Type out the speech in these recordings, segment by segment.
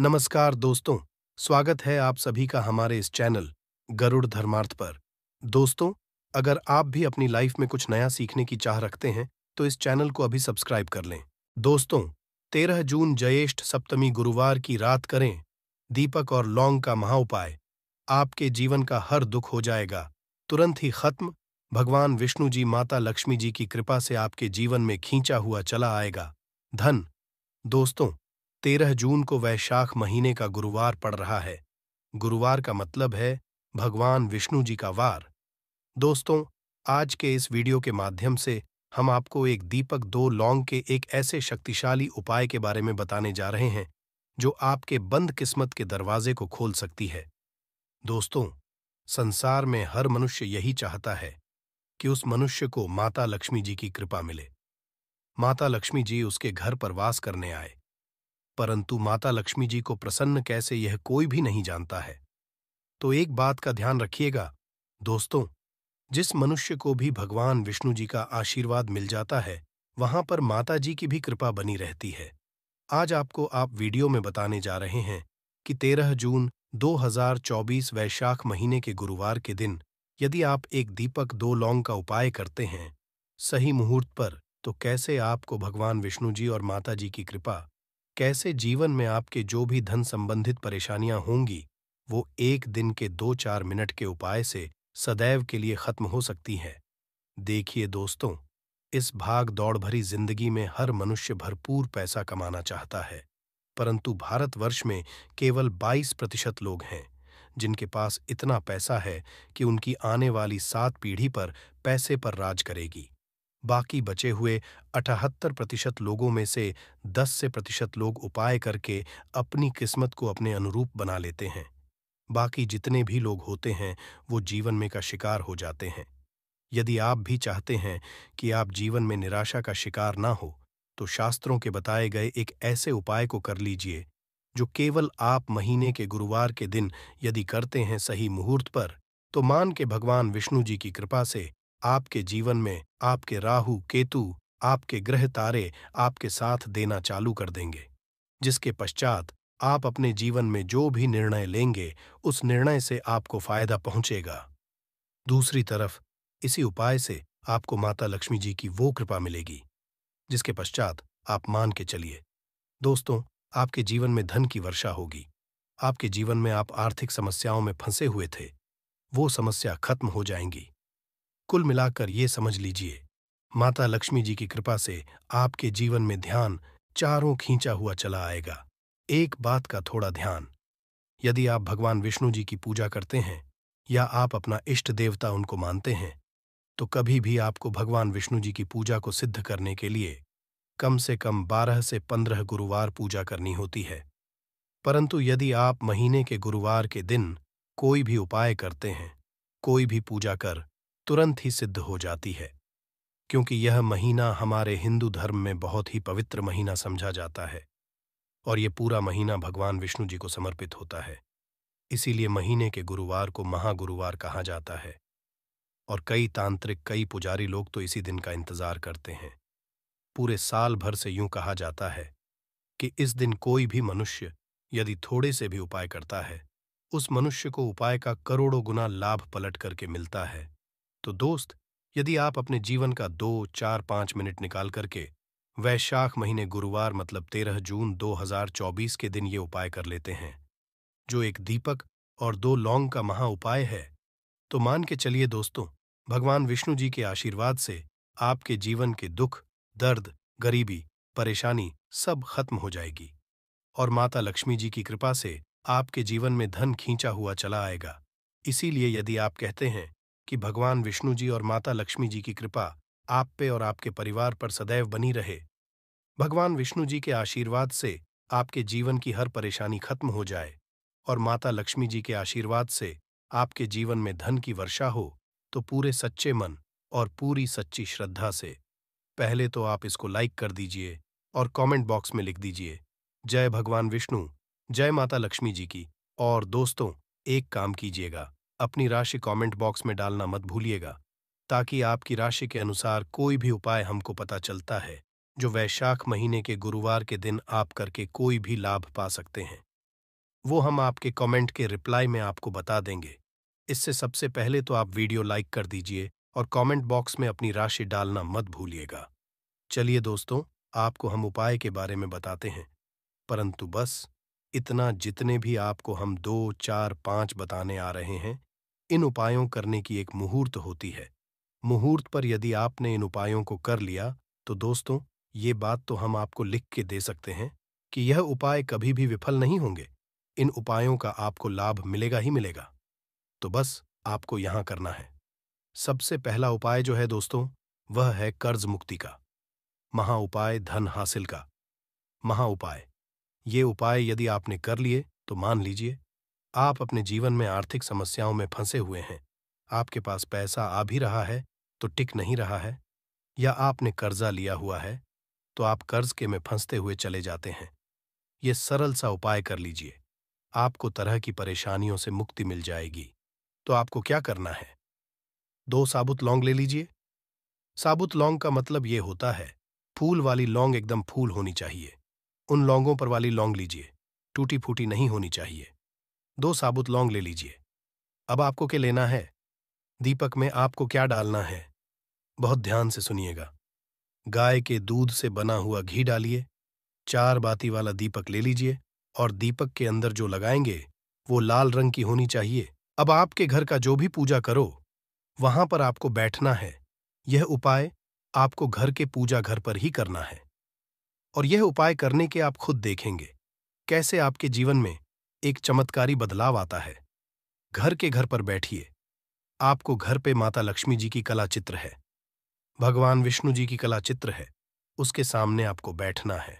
नमस्कार दोस्तों स्वागत है आप सभी का हमारे इस चैनल गरुड़ धर्मार्थ पर दोस्तों अगर आप भी अपनी लाइफ में कुछ नया सीखने की चाह रखते हैं तो इस चैनल को अभी सब्सक्राइब कर लें दोस्तों तेरह जून जयेष्ठ सप्तमी गुरुवार की रात करें दीपक और लौंग का महाउपाय आपके जीवन का हर दुख हो जाएगा तुरंत ही खत्म भगवान विष्णु जी माता लक्ष्मी जी की कृपा से आपके जीवन में खींचा हुआ चला आएगा धन दोस्तों तेरह जून को वैशाख महीने का गुरुवार पड़ रहा है गुरुवार का मतलब है भगवान विष्णु जी का वार दोस्तों आज के इस वीडियो के माध्यम से हम आपको एक दीपक दो लौंग के एक ऐसे शक्तिशाली उपाय के बारे में बताने जा रहे हैं जो आपके बंद किस्मत के दरवाजे को खोल सकती है दोस्तों संसार में हर मनुष्य यही चाहता है कि उस मनुष्य को माता लक्ष्मी जी की कृपा मिले माता लक्ष्मी जी उसके घर पर वास करने आए परंतु माता लक्ष्मी जी को प्रसन्न कैसे यह कोई भी नहीं जानता है तो एक बात का ध्यान रखिएगा दोस्तों जिस मनुष्य को भी भगवान विष्णु जी का आशीर्वाद मिल जाता है वहां पर माता जी की भी कृपा बनी रहती है आज आपको आप वीडियो में बताने जा रहे हैं कि 13 जून 2024 वैशाख महीने के गुरुवार के दिन यदि आप एक दीपक दो लौंग का उपाय करते हैं सही मुहूर्त पर तो कैसे आपको भगवान विष्णु जी और माता जी की कृपा कैसे जीवन में आपके जो भी धन संबंधित परेशानियां होंगी वो एक दिन के दो चार मिनट के उपाय से सदैव के लिए खत्म हो सकती हैं देखिए दोस्तों इस भाग दौड़ भरी जिंदगी में हर मनुष्य भरपूर पैसा कमाना चाहता है परंतु भारतवर्ष में केवल 22 प्रतिशत लोग हैं जिनके पास इतना पैसा है कि उनकी आने वाली सात पीढ़ी पर पैसे पर राज करेगी बाकी बचे हुए अठहत्तर प्रतिशत लोगों में से दस से प्रतिशत लोग उपाय करके अपनी किस्मत को अपने अनुरूप बना लेते हैं बाकी जितने भी लोग होते हैं वो जीवन में का शिकार हो जाते हैं यदि आप भी चाहते हैं कि आप जीवन में निराशा का शिकार ना हो तो शास्त्रों के बताए गए एक ऐसे उपाय को कर लीजिए जो केवल आप महीने के गुरुवार के दिन यदि करते हैं सही मुहूर्त पर तो मान के भगवान विष्णु जी की कृपा से आपके जीवन में आपके राहु केतु आपके ग्रह तारे आपके साथ देना चालू कर देंगे जिसके पश्चात आप अपने जीवन में जो भी निर्णय लेंगे उस निर्णय से आपको फायदा पहुंचेगा दूसरी तरफ इसी उपाय से आपको माता लक्ष्मी जी की वो कृपा मिलेगी जिसके पश्चात आप मान के चलिए दोस्तों आपके जीवन में धन की वर्षा होगी आपके जीवन में आप आर्थिक समस्याओं में फंसे हुए थे वो समस्या खत्म हो जाएंगी कुल मिलाकर ये समझ लीजिए माता लक्ष्मी जी की कृपा से आपके जीवन में ध्यान चारों खींचा हुआ चला आएगा एक बात का थोड़ा ध्यान यदि आप भगवान विष्णु जी की पूजा करते हैं या आप अपना इष्ट देवता उनको मानते हैं तो कभी भी आपको भगवान विष्णु जी की पूजा को सिद्ध करने के लिए कम से कम बारह से पंद्रह गुरुवार पूजा करनी होती है परंतु यदि आप महीने के गुरुवार के दिन कोई भी उपाय करते हैं कोई भी पूजा कर तुरंत ही सिद्ध हो जाती है क्योंकि यह महीना हमारे हिंदू धर्म में बहुत ही पवित्र महीना समझा जाता है और ये पूरा महीना भगवान विष्णु जी को समर्पित होता है इसीलिए महीने के गुरुवार को महागुरुवार कहा जाता है और कई तांत्रिक कई पुजारी लोग तो इसी दिन का इंतजार करते हैं पूरे साल भर से यूं कहा जाता है कि इस दिन कोई भी मनुष्य यदि थोड़े से भी उपाय करता है उस मनुष्य को उपाय का करोड़ों गुना लाभ पलट करके मिलता है तो दोस्त यदि आप अपने जीवन का दो चार पांच मिनट निकाल करके वैशाख महीने गुरुवार मतलब तेरह जून 2024 के दिन ये उपाय कर लेते हैं जो एक दीपक और दो लौंग का महा उपाय है तो मान के चलिए दोस्तों भगवान विष्णु जी के आशीर्वाद से आपके जीवन के दुख दर्द गरीबी परेशानी सब खत्म हो जाएगी और माता लक्ष्मी जी की कृपा से आपके जीवन में धन खींचा हुआ चला आएगा इसीलिए यदि आप कहते हैं कि भगवान विष्णु जी और माता लक्ष्मी जी की कृपा आप पे और आपके परिवार पर सदैव बनी रहे भगवान विष्णु जी के आशीर्वाद से आपके जीवन की हर परेशानी खत्म हो जाए और माता लक्ष्मी जी के आशीर्वाद से आपके जीवन में धन की वर्षा हो तो पूरे सच्चे मन और पूरी सच्ची श्रद्धा से पहले तो आप इसको लाइक कर दीजिए और कमेंट बॉक्स में लिख दीजिए जय भगवान विष्णु जय माता लक्ष्मी जी की और दोस्तों एक काम कीजिएगा अपनी राशि कमेंट बॉक्स में डालना मत भूलिएगा ताकि आपकी राशि के अनुसार कोई भी उपाय हमको पता चलता है जो वैशाख महीने के गुरुवार के दिन आप करके कोई भी लाभ पा सकते हैं वो हम आपके कमेंट के रिप्लाई में आपको बता देंगे इससे सबसे पहले तो आप वीडियो लाइक कर दीजिए और कमेंट बॉक्स में अपनी राशि डालना मत भूलिएगा चलिए दोस्तों आपको हम उपाय के बारे में बताते हैं परंतु बस इतना जितने भी आपको हम दो चार पांच बताने आ रहे हैं इन उपायों करने की एक मुहूर्त होती है मुहूर्त पर यदि आपने इन उपायों को कर लिया तो दोस्तों ये बात तो हम आपको लिख के दे सकते हैं कि यह उपाय कभी भी विफल नहीं होंगे इन उपायों का आपको लाभ मिलेगा ही मिलेगा तो बस आपको यहां करना है सबसे पहला उपाय जो है दोस्तों वह है कर्ज मुक्ति का महा उपाय धन हासिल का महा उपाय ये उपाय यदि आपने कर लिए तो मान लीजिए आप अपने जीवन में आर्थिक समस्याओं में फंसे हुए हैं आपके पास पैसा आ भी रहा है तो टिक नहीं रहा है या आपने कर्जा लिया हुआ है तो आप कर्ज के में फंसते हुए चले जाते हैं ये सरल सा उपाय कर लीजिए आपको तरह की परेशानियों से मुक्ति मिल जाएगी तो आपको क्या करना है दो साबुत लौंग ले लीजिए साबुत लौंग का मतलब ये होता है फूल वाली लौंग एकदम फूल होनी चाहिए उन लौंगों पर वाली लौंग लीजिए टूटी फूटी नहीं होनी चाहिए दो साबुत लौंग ले लीजिए अब आपको क्या लेना है दीपक में आपको क्या डालना है बहुत ध्यान से सुनिएगा गाय के दूध से बना हुआ घी डालिए चार बाती वाला दीपक ले लीजिए और दीपक के अंदर जो लगाएंगे वो लाल रंग की होनी चाहिए अब आपके घर का जो भी पूजा करो वहां पर आपको बैठना है यह उपाय आपको घर के पूजा घर पर ही करना है और यह उपाय करने के आप खुद देखेंगे कैसे आपके जीवन में एक चमत्कारी बदलाव आता है घर के घर पर बैठिए आपको घर पे माता लक्ष्मी जी की कला चित्र है भगवान विष्णु जी की कला चित्र है उसके सामने आपको बैठना है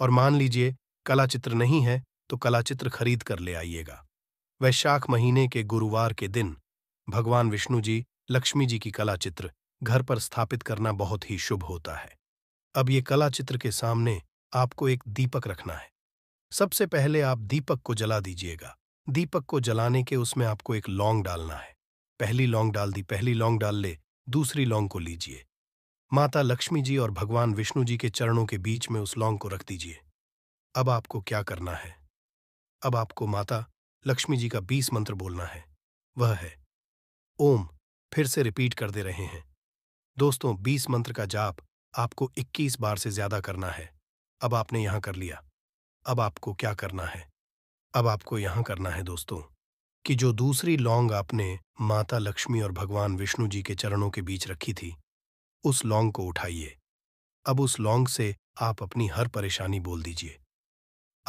और मान लीजिए कला चित्र नहीं है तो कला चित्र खरीद कर ले आइएगा वैशाख महीने के गुरुवार के दिन भगवान विष्णु जी लक्ष्मी जी की कला चित्र घर पर स्थापित करना बहुत ही शुभ होता है अब ये कला चित्र के सामने आपको एक दीपक रखना है सबसे पहले आप दीपक को जला दीजिएगा दीपक को जलाने के उसमें आपको एक लौंग डालना है पहली लौंग डाल दी पहली लौंग डाल ले दूसरी लौंग को लीजिए माता लक्ष्मी जी और भगवान विष्णु जी के चरणों के बीच में उस लौंग को रख दीजिए अब आपको क्या करना है अब आपको माता लक्ष्मी जी का बीस मंत्र बोलना है वह है ओम फिर से रिपीट कर दे रहे हैं दोस्तों बीस मंत्र का जाप आपको इक्कीस बार से ज्यादा करना है अब आपने यहां कर लिया अब आपको क्या करना है अब आपको यहां करना है दोस्तों कि जो दूसरी लौंग आपने माता लक्ष्मी और भगवान विष्णु जी के चरणों के बीच रखी थी उस लौंग को उठाइए अब उस लौंग से आप अपनी हर परेशानी बोल दीजिए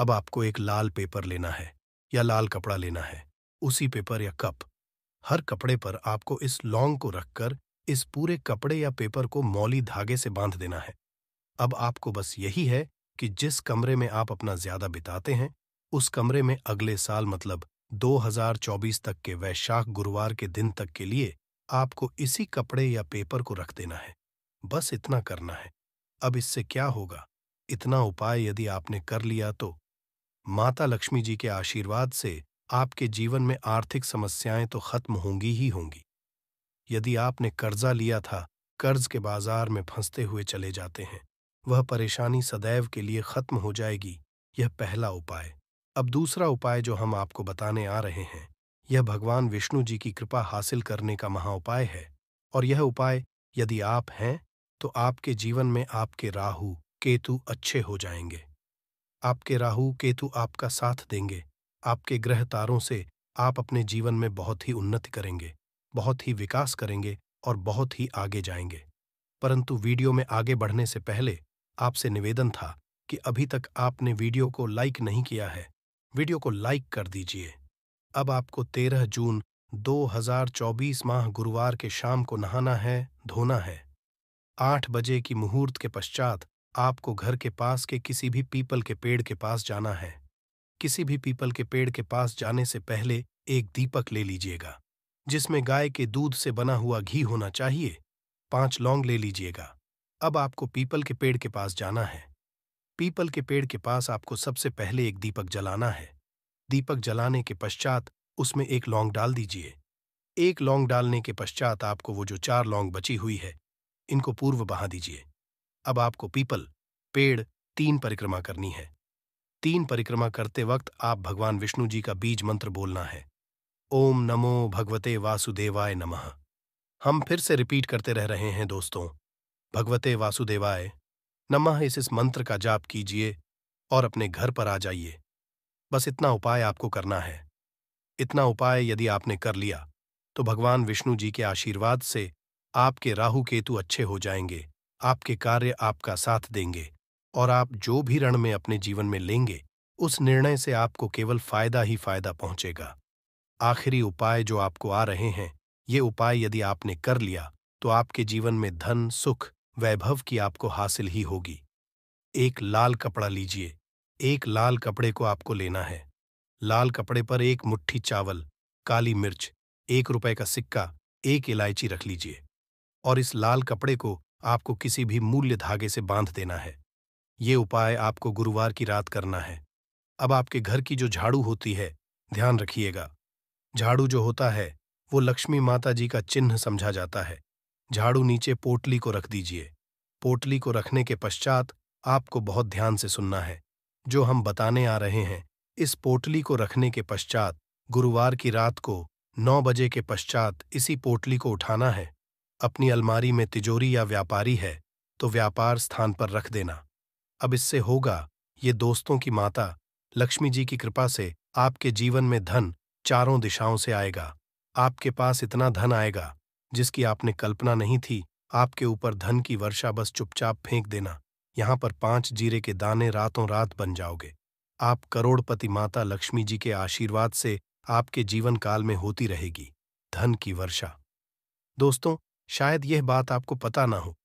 अब आपको एक लाल पेपर लेना है या लाल कपड़ा लेना है उसी पेपर या कप हर कपड़े पर आपको इस लौंग को रखकर इस पूरे कपड़े या पेपर को मौली धागे से बांध देना है अब आपको बस यही है कि जिस कमरे में आप अपना ज्यादा बिताते हैं उस कमरे में अगले साल मतलब 2024 तक के वैशाख गुरुवार के दिन तक के लिए आपको इसी कपड़े या पेपर को रख देना है बस इतना करना है अब इससे क्या होगा इतना उपाय यदि आपने कर लिया तो माता लक्ष्मी जी के आशीर्वाद से आपके जीवन में आर्थिक समस्याएं तो खत्म होंगी ही होंगी यदि आपने कर्जा लिया था कर्ज के बाजार में फंसते हुए चले जाते हैं वह परेशानी सदैव के लिए खत्म हो जाएगी यह पहला उपाय अब दूसरा उपाय जो हम आपको बताने आ रहे हैं यह भगवान विष्णु जी की कृपा हासिल करने का महा उपाय है और यह उपाय यदि आप हैं तो आपके जीवन में आपके राहु केतु अच्छे हो जाएंगे आपके राहु केतु आपका साथ देंगे आपके ग्रह तारों से आप अपने जीवन में बहुत ही उन्नति करेंगे बहुत ही विकास करेंगे और बहुत ही आगे जाएंगे परंतु वीडियो में आगे बढ़ने से पहले आपसे निवेदन था कि अभी तक आपने वीडियो को लाइक नहीं किया है वीडियो को लाइक कर दीजिए अब आपको 13 जून 2024 माह गुरुवार के शाम को नहाना है धोना है आठ बजे की मुहूर्त के पश्चात आपको घर के पास के किसी भी पीपल के पेड़ के पास जाना है किसी भी पीपल के पेड़ के पास जाने से पहले एक दीपक ले लीजिएगा जिसमें गाय के दूध से बना हुआ घी होना चाहिए पांच लौंग ले लीजिएगा अब आपको पीपल के पेड़ के पास जाना है पीपल के पेड़ के पास आपको सबसे पहले एक दीपक जलाना है दीपक जलाने के पश्चात उसमें एक लौंग डाल दीजिए एक लौंग डालने के पश्चात आपको वो जो चार लौंग बची हुई है इनको पूर्व बहा दीजिए अब आपको पीपल पेड़ तीन परिक्रमा करनी है तीन परिक्रमा करते वक्त आप भगवान विष्णु जी का बीज मंत्र बोलना है ओम नमो भगवते वासुदेवाय नमः हम फिर से रिपीट करते रह रहे हैं दोस्तों भगवते वासुदेवाय नमः इस इस मंत्र का जाप कीजिए और अपने घर पर आ जाइए बस इतना उपाय आपको करना है इतना उपाय यदि आपने कर लिया तो भगवान विष्णु जी के आशीर्वाद से आपके राहु केतु अच्छे हो जाएंगे आपके कार्य आपका साथ देंगे और आप जो भी रण में अपने जीवन में लेंगे उस निर्णय से आपको केवल फायदा ही फायदा पहुंचेगा आखिरी उपाय जो आपको आ रहे हैं ये उपाय यदि आपने कर लिया तो आपके जीवन में धन सुख वैभव की आपको हासिल ही होगी एक लाल कपड़ा लीजिए एक लाल कपड़े को आपको लेना है लाल कपड़े पर एक मुट्ठी चावल काली मिर्च एक रुपए का सिक्का एक इलायची रख लीजिए और इस लाल कपड़े को आपको किसी भी मूल्य धागे से बांध देना है ये उपाय आपको गुरुवार की रात करना है अब आपके घर की जो झाड़ू होती है ध्यान रखिएगा झाड़ू जो होता है वो लक्ष्मी माता जी का चिन्ह समझा जाता है झाड़ू नीचे पोटली को रख दीजिए पोटली को रखने के पश्चात आपको बहुत ध्यान से सुनना है जो हम बताने आ रहे हैं इस पोटली को रखने के पश्चात गुरुवार की रात को नौ बजे के पश्चात इसी पोटली को उठाना है अपनी अलमारी में तिजोरी या व्यापारी है तो व्यापार स्थान पर रख देना अब इससे होगा ये दोस्तों की माता लक्ष्मी जी की कृपा से आपके जीवन में धन चारों दिशाओं से आएगा आपके पास इतना धन आएगा जिसकी आपने कल्पना नहीं थी आपके ऊपर धन की वर्षा बस चुपचाप फेंक देना यहां पर पांच जीरे के दाने रातों रात बन जाओगे आप करोड़पति माता लक्ष्मी जी के आशीर्वाद से आपके जीवन काल में होती रहेगी धन की वर्षा दोस्तों शायद यह बात आपको पता ना हो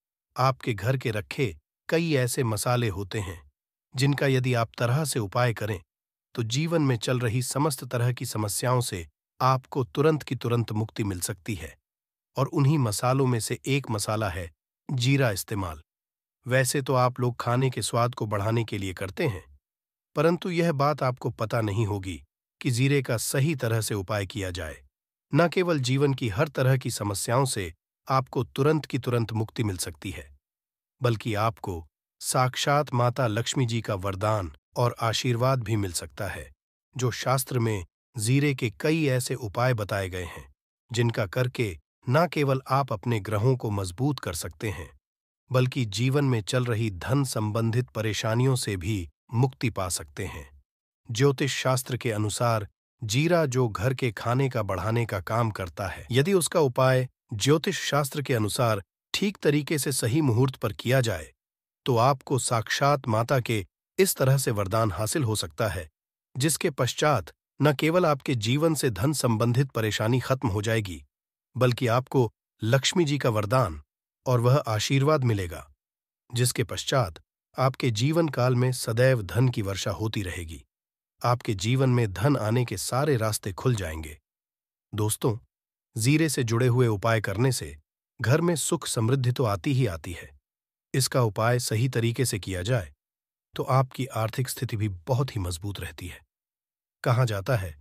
आपके घर के रखे कई ऐसे मसाले होते हैं जिनका यदि आप तरह से उपाय करें तो जीवन में चल रही समस्त तरह की समस्याओं से आपको तुरंत की तुरंत मुक्ति मिल सकती है और उन्हीं मसालों में से एक मसाला है जीरा इस्तेमाल वैसे तो आप लोग खाने के स्वाद को बढ़ाने के लिए करते हैं परंतु यह बात आपको पता नहीं होगी कि जीरे का सही तरह से उपाय किया जाए न केवल जीवन की हर तरह की समस्याओं से आपको तुरंत की तुरंत मुक्ति मिल सकती है बल्कि आपको साक्षात माता लक्ष्मी जी का वरदान और आशीर्वाद भी मिल सकता है जो शास्त्र में जीरे के कई ऐसे उपाय बताए गए हैं जिनका करके न केवल आप अपने ग्रहों को मजबूत कर सकते हैं बल्कि जीवन में चल रही धन संबंधित परेशानियों से भी मुक्ति पा सकते हैं ज्योतिष शास्त्र के अनुसार जीरा जो घर के खाने का बढ़ाने का काम करता है यदि उसका उपाय ज्योतिष शास्त्र के अनुसार ठीक तरीके से सही मुहूर्त पर किया जाए तो आपको साक्षात माता के इस तरह से वरदान हासिल हो सकता है जिसके पश्चात न केवल आपके जीवन से धन संबंधित परेशानी खत्म हो जाएगी बल्कि आपको लक्ष्मी जी का वरदान और वह आशीर्वाद मिलेगा जिसके पश्चात आपके जीवन काल में सदैव धन की वर्षा होती रहेगी आपके जीवन में धन आने के सारे रास्ते खुल जाएंगे दोस्तों जीरे से जुड़े हुए उपाय करने से घर में सुख समृद्धि तो आती ही आती है इसका उपाय सही तरीके से किया जाए तो आपकी आर्थिक स्थिति भी बहुत ही मजबूत रहती है कहा जाता है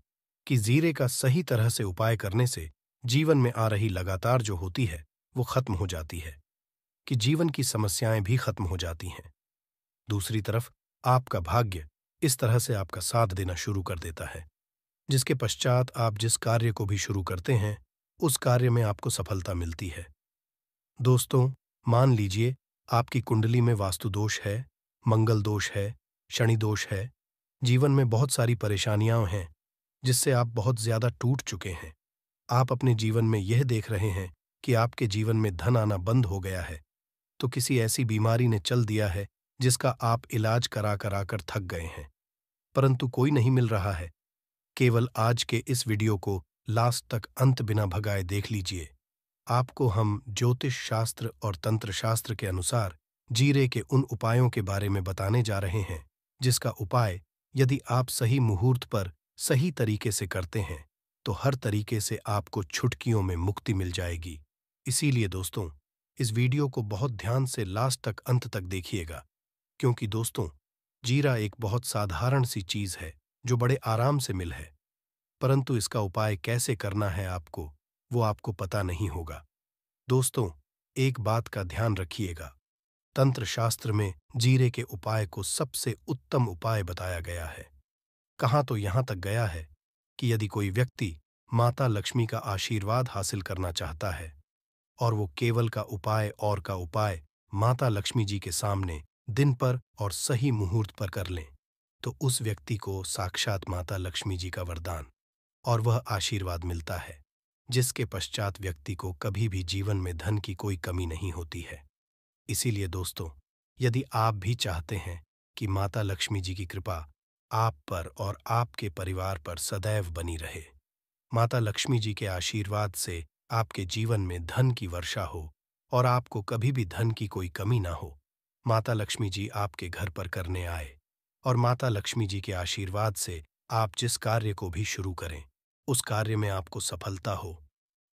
कि जीरे का सही तरह से उपाय करने से जीवन में आ रही लगातार जो होती है वो खत्म हो जाती है कि जीवन की समस्याएं भी खत्म हो जाती हैं दूसरी तरफ आपका भाग्य इस तरह से आपका साथ देना शुरू कर देता है जिसके पश्चात आप जिस कार्य को भी शुरू करते हैं उस कार्य में आपको सफलता मिलती है दोस्तों मान लीजिए आपकी कुंडली में वास्तु दोष है मंगल दोष है शनि दोष है जीवन में बहुत सारी परेशानियां हैं जिससे आप बहुत ज्यादा टूट चुके हैं आप अपने जीवन में यह देख रहे हैं कि आपके जीवन में धन आना बंद हो गया है तो किसी ऐसी बीमारी ने चल दिया है जिसका आप इलाज करा करा कर थक गए हैं परंतु कोई नहीं मिल रहा है केवल आज के इस वीडियो को लास्ट तक अंत बिना भगाए देख लीजिए आपको हम ज्योतिष शास्त्र और तंत्र शास्त्र के अनुसार जीरे के उन उपायों के बारे में बताने जा रहे हैं जिसका उपाय यदि आप सही मुहूर्त पर सही तरीके से करते हैं तो हर तरीके से आपको छुटकियों में मुक्ति मिल जाएगी इसीलिए दोस्तों इस वीडियो को बहुत ध्यान से लास्ट तक अंत तक देखिएगा क्योंकि दोस्तों जीरा एक बहुत साधारण सी चीज है जो बड़े आराम से मिल है परंतु इसका उपाय कैसे करना है आपको वो आपको पता नहीं होगा दोस्तों एक बात का ध्यान रखिएगा तंत्र शास्त्र में जीरे के उपाय को सबसे उत्तम उपाय बताया गया है कहाँ तो यहां तक गया है कि यदि कोई व्यक्ति माता लक्ष्मी का आशीर्वाद हासिल करना चाहता है और वो केवल का उपाय और का उपाय माता लक्ष्मी जी के सामने दिन पर और सही मुहूर्त पर कर लें तो उस व्यक्ति को साक्षात माता लक्ष्मी जी का वरदान और वह आशीर्वाद मिलता है जिसके पश्चात व्यक्ति को कभी भी जीवन में धन की कोई कमी नहीं होती है इसीलिए दोस्तों यदि आप भी चाहते हैं कि माता लक्ष्मी जी की कृपा आप पर और आपके परिवार पर सदैव बनी रहे माता लक्ष्मी जी के आशीर्वाद से आपके जीवन में धन की वर्षा हो और आपको कभी भी धन की कोई कमी ना हो माता लक्ष्मी जी आपके घर पर करने आए और माता लक्ष्मी जी के आशीर्वाद से आप जिस कार्य को भी शुरू करें उस कार्य में आपको सफलता हो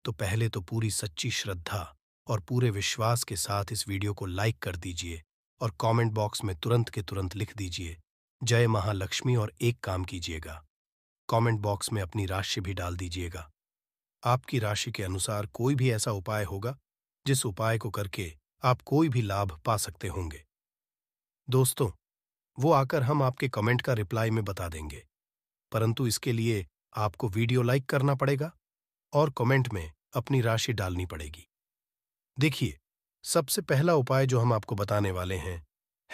तो पहले तो पूरी सच्ची श्रद्धा और पूरे विश्वास के साथ इस वीडियो को लाइक कर दीजिए और कमेंट बॉक्स में तुरंत के तुरंत लिख दीजिए जय महालक्ष्मी और एक काम कीजिएगा कमेंट बॉक्स में अपनी राशि भी डाल दीजिएगा आपकी राशि के अनुसार कोई भी ऐसा उपाय होगा जिस उपाय को करके आप कोई भी लाभ पा सकते होंगे दोस्तों वो आकर हम आपके कमेंट का रिप्लाई में बता देंगे परंतु इसके लिए आपको वीडियो लाइक करना पड़ेगा और कमेंट में अपनी राशि डालनी पड़ेगी देखिए सबसे पहला उपाय जो हम आपको बताने वाले हैं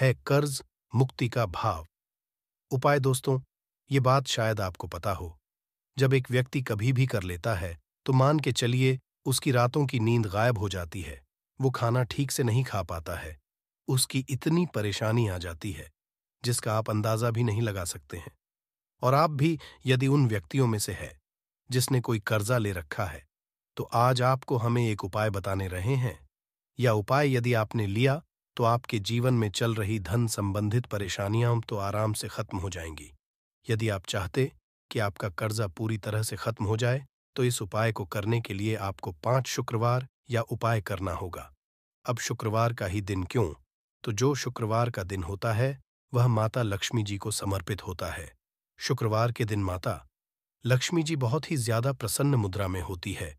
है कर्ज मुक्ति का भाव उपाय दोस्तों ये बात शायद आपको पता हो जब एक व्यक्ति कभी भी कर लेता है तो मान के चलिए उसकी रातों की नींद गायब हो जाती है वो खाना ठीक से नहीं खा पाता है उसकी इतनी परेशानी आ जाती है जिसका आप अंदाजा भी नहीं लगा सकते हैं और आप भी यदि उन व्यक्तियों में से है जिसने कोई कर्जा ले रखा है तो आज आपको हमें एक उपाय बताने रहे हैं या उपाय यदि आपने लिया तो आपके जीवन में चल रही धन संबंधित परेशानियां तो आराम से खत्म हो जाएंगी यदि आप चाहते कि आपका कर्जा पूरी तरह से खत्म हो जाए तो इस उपाय को करने के लिए आपको पांच शुक्रवार या उपाय करना होगा अब शुक्रवार का ही दिन क्यों तो जो शुक्रवार का दिन होता है वह माता लक्ष्मी जी को समर्पित होता है शुक्रवार के दिन माता लक्ष्मी जी बहुत ही ज्यादा प्रसन्न मुद्रा में होती है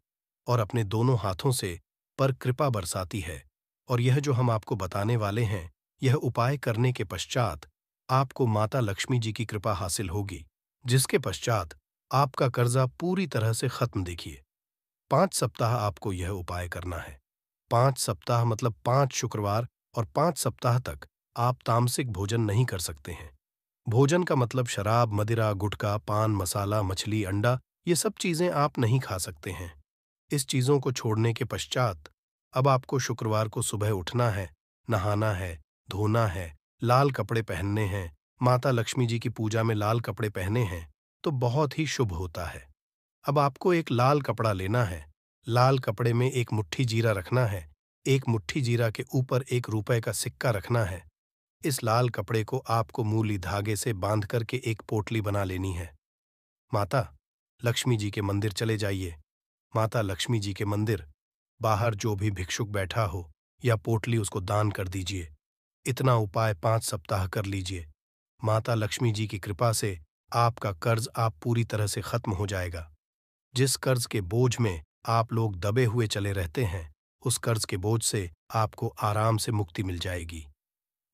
और अपने दोनों हाथों से पर कृपा बरसाती है और यह जो हम आपको बताने वाले हैं यह उपाय करने के पश्चात आपको माता लक्ष्मी जी की कृपा हासिल होगी जिसके पश्चात आपका कर्जा पूरी तरह से खत्म देखिए पांच सप्ताह आपको यह उपाय करना है पांच सप्ताह मतलब पांच शुक्रवार और पांच सप्ताह तक आप तामसिक भोजन नहीं कर सकते हैं भोजन का मतलब शराब मदिरा गुटखा पान मसाला मछली अंडा ये सब चीजें आप नहीं खा सकते हैं इस चीजों को छोड़ने के पश्चात अब आपको शुक्रवार को सुबह उठना है नहाना है धोना है लाल कपड़े पहनने हैं माता लक्ष्मी जी की पूजा में लाल कपड़े पहने हैं तो बहुत ही शुभ होता है अब आपको एक लाल कपड़ा लेना है लाल कपड़े में एक मुट्ठी जीरा रखना है एक मुट्ठी जीरा के ऊपर एक रुपए का सिक्का रखना है इस लाल कपड़े को आपको मूली धागे से बांध करके एक पोटली बना लेनी है माता लक्ष्मी जी के मंदिर चले जाइए माता लक्ष्मी जी के मंदिर बाहर जो भी भिक्षुक बैठा हो या पोटली उसको दान कर दीजिए इतना उपाय पांच सप्ताह कर लीजिए माता लक्ष्मी जी की कृपा से आपका कर्ज आप पूरी तरह से खत्म हो जाएगा जिस कर्ज के बोझ में आप लोग दबे हुए चले रहते हैं उस कर्ज के बोझ से आपको आराम से मुक्ति मिल जाएगी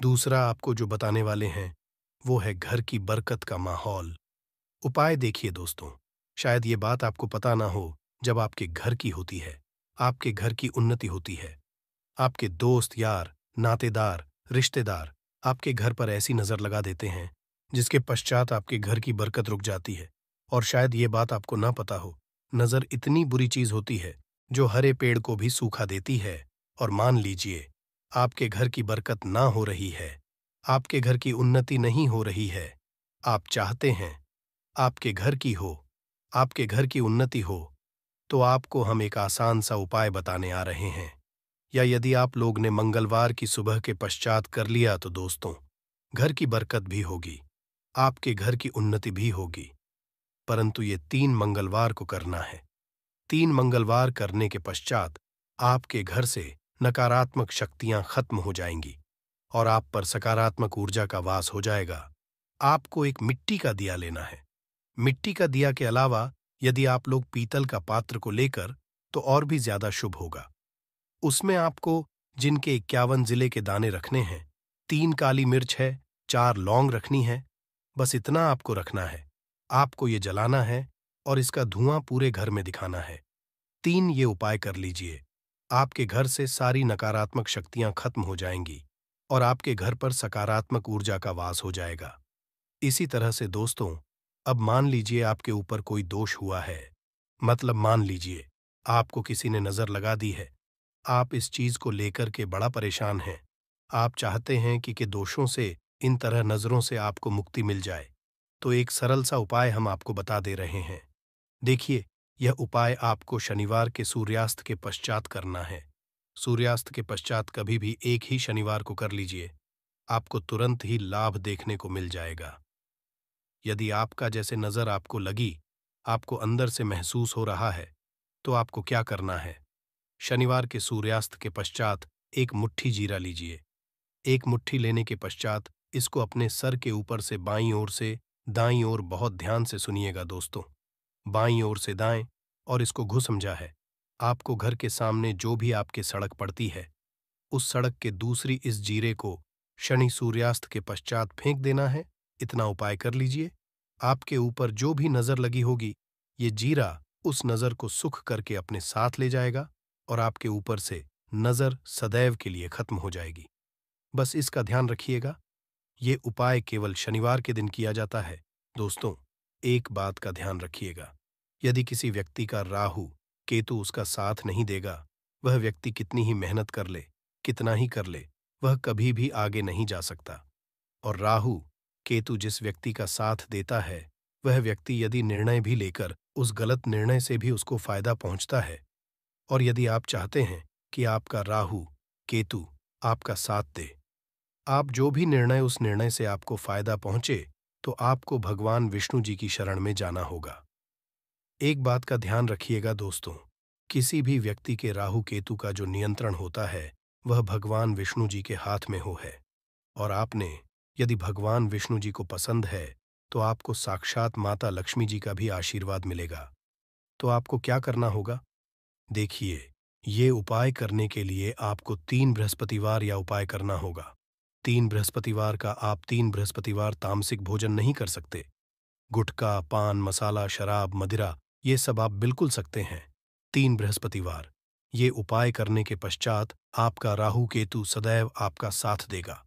दूसरा आपको जो बताने वाले हैं वो है घर की बरकत का माहौल उपाय देखिए दोस्तों शायद ये बात आपको पता ना हो जब आपके घर की होती है आपके घर की उन्नति होती है आपके दोस्त यार नातेदार रिश्तेदार आपके घर पर ऐसी नज़र लगा देते हैं जिसके पश्चात आपके घर की बरकत रुक जाती है और शायद ये बात आपको ना पता हो नज़र इतनी बुरी चीज़ होती है जो हरे पेड़ को भी सूखा देती है और मान लीजिए आपके घर की बरकत ना हो रही है आपके घर की उन्नति नहीं हो रही है आप चाहते हैं आपके घर की हो आपके घर की उन्नति हो तो आपको हम एक आसान सा उपाय बताने आ रहे हैं या यदि आप लोग ने मंगलवार की सुबह के पश्चात कर लिया तो दोस्तों घर की बरकत भी होगी आपके घर की उन्नति भी होगी परंतु ये तीन मंगलवार को करना है तीन मंगलवार करने के पश्चात आपके घर से नकारात्मक शक्तियां खत्म हो जाएंगी और आप पर सकारात्मक ऊर्जा का वास हो जाएगा आपको एक मिट्टी का दिया लेना है मिट्टी का दिया के अलावा यदि आप लोग पीतल का पात्र को लेकर तो और भी ज्यादा शुभ होगा उसमें आपको जिनके इक्यावन जिले के दाने रखने हैं तीन काली मिर्च है चार लौंग रखनी है बस इतना आपको रखना है आपको ये जलाना है और इसका धुआं पूरे घर में दिखाना है तीन ये उपाय कर लीजिए आपके घर से सारी नकारात्मक शक्तियां खत्म हो जाएंगी और आपके घर पर सकारात्मक ऊर्जा का वास हो जाएगा इसी तरह से दोस्तों अब मान लीजिए आपके ऊपर कोई दोष हुआ है मतलब मान लीजिए आपको किसी ने नजर लगा दी है आप इस चीज को लेकर के बड़ा परेशान हैं आप चाहते हैं कि के दोषों से इन तरह नजरों से आपको मुक्ति मिल जाए तो एक सरल सा उपाय हम आपको बता दे रहे हैं देखिए यह उपाय आपको शनिवार के सूर्यास्त के पश्चात करना है सूर्यास्त के पश्चात कभी भी एक ही शनिवार को कर लीजिए आपको तुरंत ही लाभ देखने को मिल जाएगा यदि आपका जैसे नज़र आपको लगी आपको अंदर से महसूस हो रहा है तो आपको क्या करना है शनिवार के सूर्यास्त के पश्चात एक मुट्ठी जीरा लीजिए एक मुट्ठी लेने के पश्चात इसको अपने सर के ऊपर से बाईं ओर से दाईं ओर बहुत ध्यान से सुनिएगा दोस्तों बाईं ओर से दाएं और इसको घु समझा है आपको घर के सामने जो भी आपके सड़क पड़ती है उस सड़क के दूसरी इस जीरे को शनि सूर्यास्त के पश्चात फेंक देना है इतना उपाय कर लीजिए आपके ऊपर जो भी नजर लगी होगी ये जीरा उस नजर को सुख करके अपने साथ ले जाएगा और आपके ऊपर से नजर सदैव के लिए खत्म हो जाएगी बस इसका ध्यान रखिएगा ये उपाय केवल शनिवार के दिन किया जाता है दोस्तों एक बात का ध्यान रखिएगा यदि किसी व्यक्ति का राहु केतु उसका साथ नहीं देगा वह व्यक्ति कितनी ही मेहनत कर ले कितना ही कर ले वह कभी भी आगे नहीं जा सकता और राहू केतु जिस व्यक्ति का साथ देता है वह व्यक्ति यदि निर्णय भी लेकर उस गलत निर्णय से भी उसको फायदा पहुंचता है और यदि आप चाहते हैं कि आपका राहु केतु आपका साथ दे आप जो भी निर्णय उस निर्णय से आपको फायदा पहुंचे तो आपको भगवान विष्णु जी की शरण में जाना होगा एक बात का ध्यान रखिएगा दोस्तों किसी भी व्यक्ति के राहु केतु का जो नियंत्रण होता है वह भगवान विष्णु जी के हाथ में हो है और आपने यदि भगवान विष्णु जी को पसंद है तो आपको साक्षात माता लक्ष्मी जी का भी आशीर्वाद मिलेगा तो आपको क्या करना होगा देखिए ये उपाय करने के लिए आपको तीन बृहस्पतिवार या उपाय करना होगा तीन बृहस्पतिवार का आप तीन बृहस्पतिवार तामसिक भोजन नहीं कर सकते गुटखा पान मसाला शराब मदिरा ये सब आप बिल्कुल सकते हैं तीन बृहस्पतिवार ये उपाय करने के पश्चात आपका राहु केतु सदैव आपका साथ देगा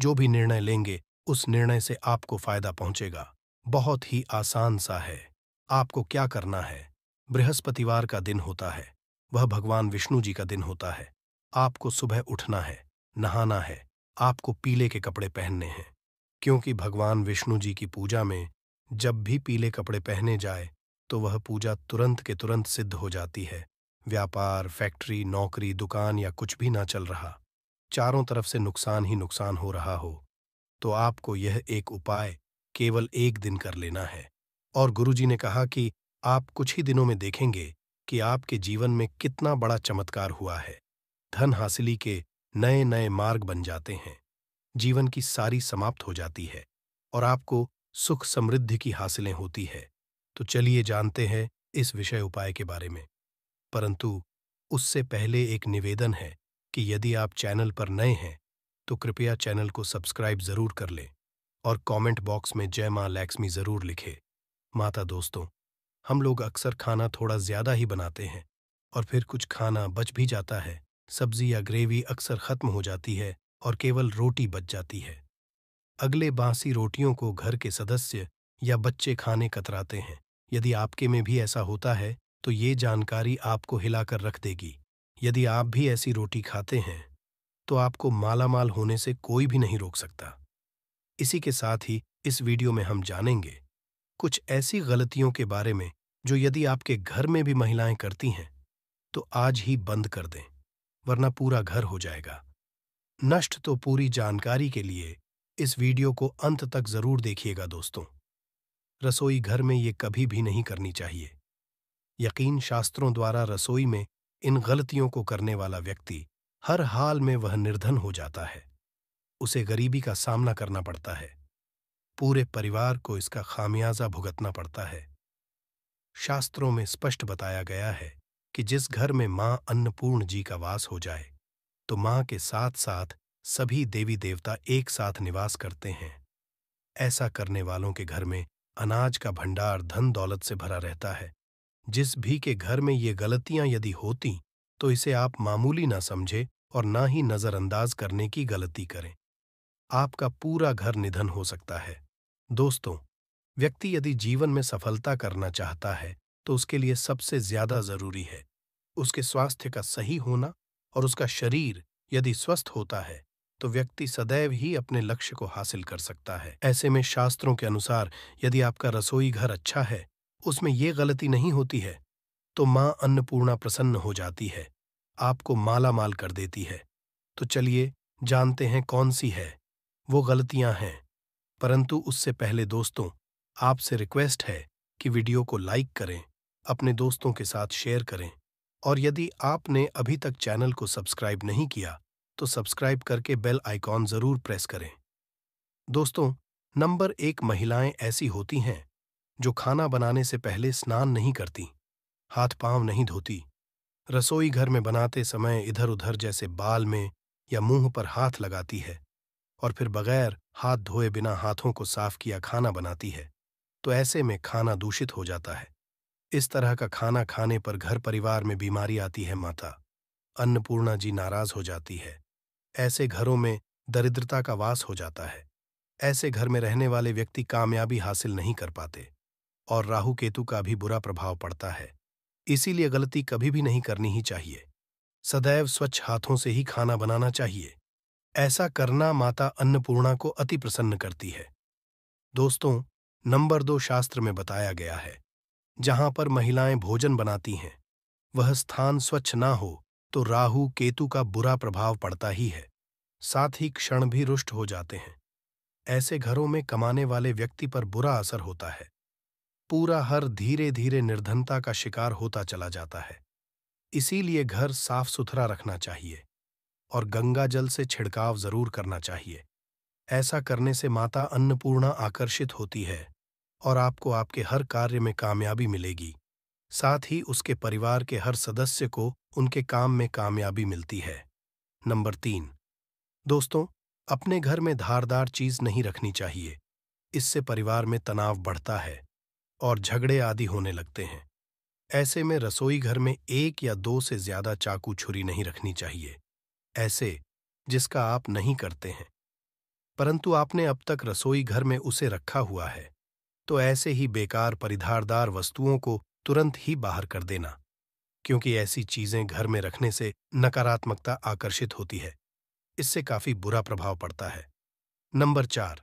जो भी निर्णय लेंगे उस निर्णय से आपको फायदा पहुंचेगा बहुत ही आसान सा है आपको क्या करना है बृहस्पतिवार का दिन होता है वह भगवान विष्णु जी का दिन होता है आपको सुबह उठना है नहाना है आपको पीले के कपड़े पहनने हैं क्योंकि भगवान विष्णु जी की पूजा में जब भी पीले कपड़े पहने जाए तो वह पूजा तुरंत के तुरंत सिद्ध हो जाती है व्यापार फैक्ट्री नौकरी दुकान या कुछ भी ना चल रहा चारों तरफ से नुकसान ही नुकसान हो रहा हो तो आपको यह एक उपाय केवल एक दिन कर लेना है और गुरुजी ने कहा कि आप कुछ ही दिनों में देखेंगे कि आपके जीवन में कितना बड़ा चमत्कार हुआ है धन हासिली के नए नए मार्ग बन जाते हैं जीवन की सारी समाप्त हो जाती है और आपको सुख समृद्धि की हासिलें होती है तो चलिए जानते हैं इस विषय उपाय के बारे में परंतु उससे पहले एक निवेदन है कि यदि आप चैनल पर नए हैं तो कृपया चैनल को सब्सक्राइब जरूर कर लें और कमेंट बॉक्स में जय मां लक्ष्मी जरूर लिखे माता दोस्तों हम लोग अक्सर खाना थोड़ा ज्यादा ही बनाते हैं और फिर कुछ खाना बच भी जाता है सब्जी या ग्रेवी अक्सर खत्म हो जाती है और केवल रोटी बच जाती है अगले बासी रोटियों को घर के सदस्य या बच्चे खाने कतराते हैं यदि आपके में भी ऐसा होता है तो ये जानकारी आपको हिलाकर रख देगी यदि आप भी ऐसी रोटी खाते हैं तो आपको माला माल होने से कोई भी नहीं रोक सकता इसी के साथ ही इस वीडियो में हम जानेंगे कुछ ऐसी गलतियों के बारे में जो यदि आपके घर में भी महिलाएं करती हैं तो आज ही बंद कर दें वरना पूरा घर हो जाएगा नष्ट तो पूरी जानकारी के लिए इस वीडियो को अंत तक जरूर देखिएगा दोस्तों रसोई घर में ये कभी भी नहीं करनी चाहिए यकीन शास्त्रों द्वारा रसोई में इन गलतियों को करने वाला व्यक्ति हर हाल में वह निर्धन हो जाता है उसे गरीबी का सामना करना पड़ता है पूरे परिवार को इसका खामियाजा भुगतना पड़ता है शास्त्रों में स्पष्ट बताया गया है कि जिस घर में मां अन्नपूर्ण जी का वास हो जाए तो मां के साथ साथ सभी देवी देवता एक साथ निवास करते हैं ऐसा करने वालों के घर में अनाज का भंडार धन दौलत से भरा रहता है जिस भी के घर में ये गलतियां यदि होती तो इसे आप मामूली ना समझे और ना ही नज़रअंदाज करने की गलती करें आपका पूरा घर निधन हो सकता है दोस्तों व्यक्ति यदि जीवन में सफलता करना चाहता है तो उसके लिए सबसे ज्यादा जरूरी है उसके स्वास्थ्य का सही होना और उसका शरीर यदि स्वस्थ होता है तो व्यक्ति सदैव ही अपने लक्ष्य को हासिल कर सकता है ऐसे में शास्त्रों के अनुसार यदि आपका रसोई घर अच्छा है उसमें ये गलती नहीं होती है तो माँ अन्नपूर्णा प्रसन्न हो जाती है आपको माला माल कर देती है तो चलिए जानते हैं कौन सी है वो गलतियां हैं परंतु उससे पहले दोस्तों आपसे रिक्वेस्ट है कि वीडियो को लाइक करें अपने दोस्तों के साथ शेयर करें और यदि आपने अभी तक चैनल को सब्सक्राइब नहीं किया तो सब्सक्राइब करके बेल आइकॉन जरूर प्रेस करें दोस्तों नंबर एक महिलाएं ऐसी होती हैं जो खाना बनाने से पहले स्नान नहीं करती हाथ पांव नहीं धोती रसोई घर में बनाते समय इधर उधर जैसे बाल में या मुंह पर हाथ लगाती है और फिर बगैर हाथ धोए बिना हाथों को साफ किया खाना बनाती है तो ऐसे में खाना दूषित हो जाता है इस तरह का खाना खाने पर घर परिवार में बीमारी आती है माता अन्नपूर्णा जी नाराज हो जाती है ऐसे घरों में दरिद्रता का वास हो जाता है ऐसे घर में रहने वाले व्यक्ति कामयाबी हासिल नहीं कर पाते और राहु केतु का भी बुरा प्रभाव पड़ता है इसीलिए गलती कभी भी नहीं करनी ही चाहिए सदैव स्वच्छ हाथों से ही खाना बनाना चाहिए ऐसा करना माता अन्नपूर्णा को अति प्रसन्न करती है दोस्तों नंबर दो शास्त्र में बताया गया है जहां पर महिलाएं भोजन बनाती हैं वह स्थान स्वच्छ ना हो तो राहु केतु का बुरा प्रभाव पड़ता ही है साथ ही क्षण भी रुष्ट हो जाते हैं ऐसे घरों में कमाने वाले व्यक्ति पर बुरा असर होता है पूरा हर धीरे धीरे निर्धनता का शिकार होता चला जाता है इसीलिए घर साफ सुथरा रखना चाहिए और गंगा जल से छिड़काव जरूर करना चाहिए ऐसा करने से माता अन्नपूर्णा आकर्षित होती है और आपको आपके हर कार्य में कामयाबी मिलेगी साथ ही उसके परिवार के हर सदस्य को उनके काम में कामयाबी मिलती है नंबर तीन दोस्तों अपने घर में धारदार चीज नहीं रखनी चाहिए इससे परिवार में तनाव बढ़ता है और झगड़े आदि होने लगते हैं ऐसे में रसोई घर में एक या दो से ज्यादा चाकू छुरी नहीं रखनी चाहिए ऐसे जिसका आप नहीं करते हैं परंतु आपने अब तक रसोई घर में उसे रखा हुआ है तो ऐसे ही बेकार परिधारदार वस्तुओं को तुरंत ही बाहर कर देना क्योंकि ऐसी चीजें घर में रखने से नकारात्मकता आकर्षित होती है इससे काफी बुरा प्रभाव पड़ता है नंबर चार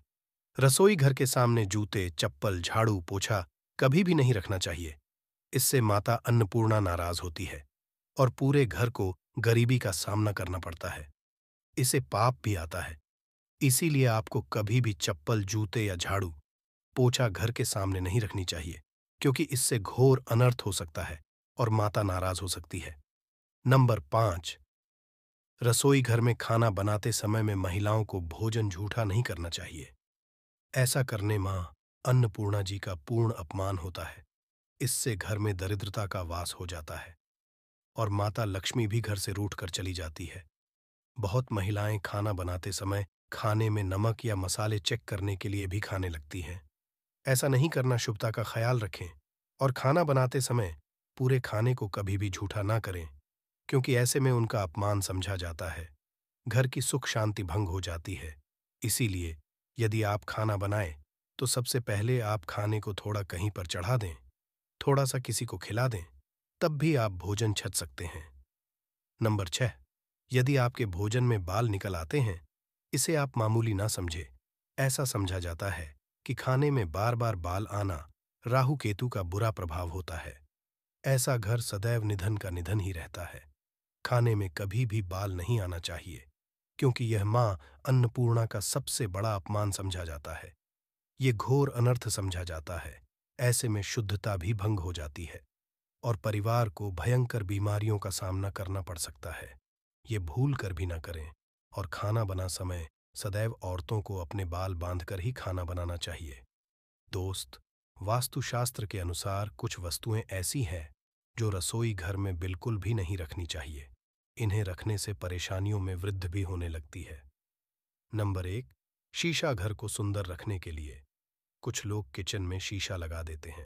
रसोई घर के सामने जूते चप्पल झाड़ू पोछा कभी भी नहीं रखना चाहिए इससे माता अन्नपूर्णा नाराज होती है और पूरे घर को गरीबी का सामना करना पड़ता है इसे पाप भी आता है इसीलिए आपको कभी भी चप्पल जूते या झाड़ू पोछा घर के सामने नहीं रखनी चाहिए क्योंकि इससे घोर अनर्थ हो सकता है और माता नाराज हो सकती है नंबर पांच रसोई घर में खाना बनाते समय में महिलाओं को भोजन झूठा नहीं करना चाहिए ऐसा करने मां अन्नपूर्णा जी का पूर्ण अपमान होता है इससे घर में दरिद्रता का वास हो जाता है और माता लक्ष्मी भी घर से रूठ कर चली जाती है बहुत महिलाएं खाना बनाते समय खाने में नमक या मसाले चेक करने के लिए भी खाने लगती हैं ऐसा नहीं करना शुभता का ख्याल रखें और खाना बनाते समय पूरे खाने को कभी भी झूठा ना करें क्योंकि ऐसे में उनका अपमान समझा जाता है घर की सुख शांति भंग हो जाती है इसीलिए यदि आप खाना बनाएं तो सबसे पहले आप खाने को थोड़ा कहीं पर चढ़ा दें थोड़ा सा किसी को खिला दें तब भी आप भोजन छत सकते हैं नंबर छह यदि आपके भोजन में बाल निकल आते हैं इसे आप मामूली ना समझे ऐसा समझा जाता है कि खाने में बार बार बाल आना राहु केतु का बुरा प्रभाव होता है ऐसा घर सदैव निधन का निधन ही रहता है खाने में कभी भी बाल नहीं आना चाहिए क्योंकि यह मां अन्नपूर्णा का सबसे बड़ा अपमान समझा जाता है ये घोर अनर्थ समझा जाता है ऐसे में शुद्धता भी भंग हो जाती है और परिवार को भयंकर बीमारियों का सामना करना पड़ सकता है ये भूल कर भी ना करें और खाना बना समय सदैव औरतों को अपने बाल बांधकर ही खाना बनाना चाहिए दोस्त वास्तुशास्त्र के अनुसार कुछ वस्तुएं ऐसी हैं जो रसोई घर में बिल्कुल भी नहीं रखनी चाहिए इन्हें रखने से परेशानियों में वृद्ध भी होने लगती है नंबर एक शीशा घर को सुंदर रखने के लिए कुछ लोग किचन में शीशा लगा देते हैं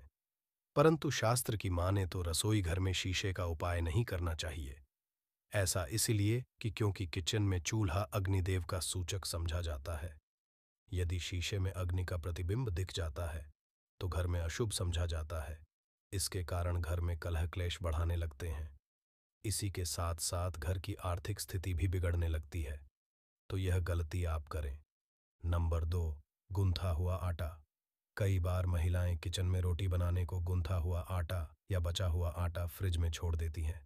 परंतु शास्त्र की माने तो रसोई घर में शीशे का उपाय नहीं करना चाहिए ऐसा इसलिए कि क्योंकि किचन में चूल्हा अग्निदेव का सूचक समझा जाता है यदि शीशे में अग्नि का प्रतिबिंब दिख जाता है तो घर में अशुभ समझा जाता है इसके कारण घर में कलह क्लेश बढ़ाने लगते हैं इसी के साथ साथ घर की आर्थिक स्थिति भी बिगड़ने लगती है तो यह गलती आप करें नंबर दो गुंथा हुआ आटा कई बार महिलाएं किचन में रोटी बनाने को गुंथा हुआ आटा या बचा हुआ आटा फ्रिज में छोड़ देती हैं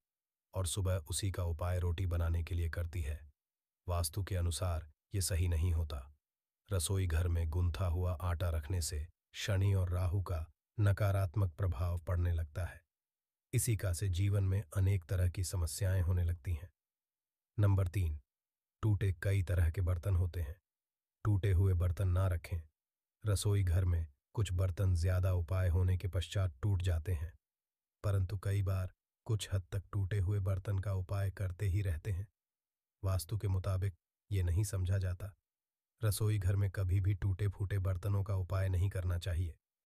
और सुबह उसी का उपाय रोटी बनाने के लिए करती है वास्तु के अनुसार ये सही नहीं होता रसोई घर में गुंथा हुआ आटा रखने से शनि और राहु का नकारात्मक प्रभाव पड़ने लगता है इसी का से जीवन में अनेक तरह की समस्याएं होने लगती हैं नंबर तीन टूटे कई तरह के बर्तन होते हैं टूटे हुए बर्तन ना रखें रसोई घर में कुछ बर्तन ज्यादा उपाय होने के पश्चात टूट जाते हैं परंतु कई बार कुछ हद तक टूटे हुए बर्तन का उपाय करते ही रहते हैं वास्तु के मुताबिक ये नहीं समझा जाता रसोई घर में कभी भी टूटे फूटे बर्तनों का उपाय नहीं करना चाहिए